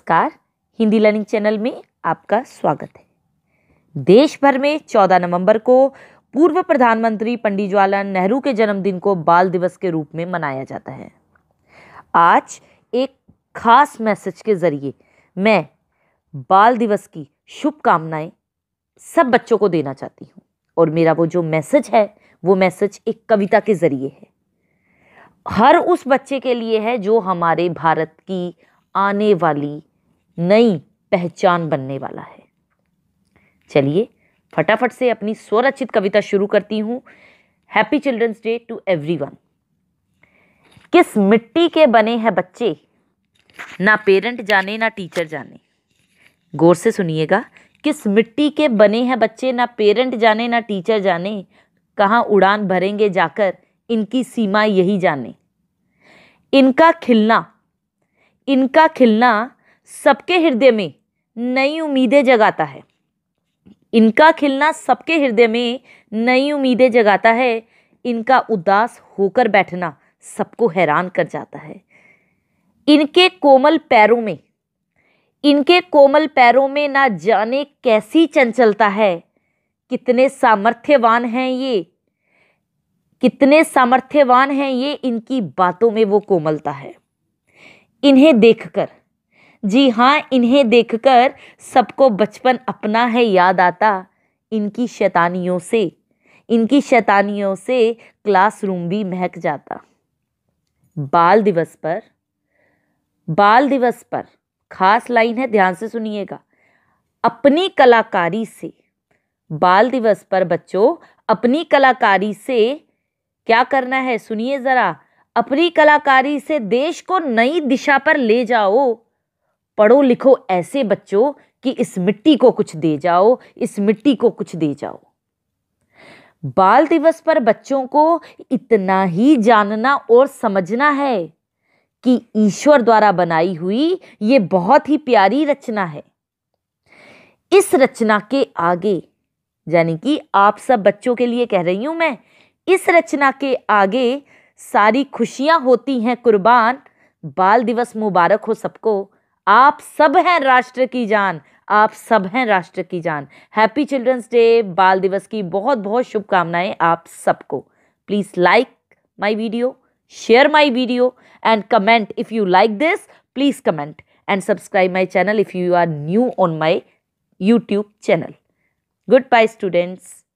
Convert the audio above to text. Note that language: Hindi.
नमस्कार हिंदी लर्निंग चैनल में आपका स्वागत है देश भर में 14 नवंबर को पूर्व प्रधानमंत्री पंडित जवाहरलाल नेहरू के जन्मदिन को बाल दिवस के रूप में मनाया जाता है आज एक खास मैसेज के ज़रिए मैं बाल दिवस की शुभकामनाएं सब बच्चों को देना चाहती हूँ और मेरा वो जो मैसेज है वो मैसेज एक कविता के ज़रिए है हर उस बच्चे के लिए है जो हमारे भारत की आने वाली नई पहचान बनने वाला है चलिए फटाफट से अपनी स्वरचित कविता शुरू करती हूँ happy children's day to one किस मिट्टी के बने हैं बच्चे ना पेरेंट जाने ना टीचर जाने गौर से सुनिएगा किस मिट्टी के बने हैं बच्चे ना पेरेंट जाने ना टीचर जाने कहाँ उड़ान भरेंगे जाकर इनकी सीमा यही जाने इनका खिलना इनका खिलना सबके हृदय में नई उम्मीदें जगाता है इनका खिलना सबके हृदय में नई उम्मीदें जगाता है इनका उदास होकर बैठना सबको हैरान कर जाता है इनके कोमल पैरों में इनके कोमल पैरों में ना जाने कैसी चंचलता है कितने सामर्थ्यवान हैं ये कितने सामर्थ्यवान हैं ये इनकी बातों में वो कोमलता है इन्हें देखकर जी हाँ इन्हें देखकर सबको बचपन अपना है याद आता इनकी शैतानियों से इनकी शैतानियों से क्लासरूम भी महक जाता बाल दिवस पर बाल दिवस पर खास लाइन है ध्यान से सुनिएगा अपनी कलाकारी से बाल दिवस पर बच्चों अपनी कलाकारी से क्या करना है सुनिए ज़रा अपनी कलाकारी से देश को नई दिशा पर ले जाओ पढ़ो लिखो ऐसे बच्चों कि इस मिट्टी को कुछ दे जाओ इस मिट्टी को कुछ दे जाओ बाल दिवस पर बच्चों को इतना ही जानना और समझना है कि ईश्वर द्वारा बनाई हुई ये बहुत ही प्यारी रचना है इस रचना के आगे यानी कि आप सब बच्चों के लिए कह रही हूं मैं इस रचना के आगे सारी खुशियां होती हैं कुर्बान बाल दिवस मुबारक हो सबको आप सब हैं राष्ट्र की जान आप सब हैं राष्ट्र की जान हैप्पी चिल्ड्रंस डे बाल दिवस की बहुत बहुत शुभकामनाएं आप सबको please like my video share my video and comment if you like this please comment and subscribe my channel if you are new on my YouTube channel goodbye students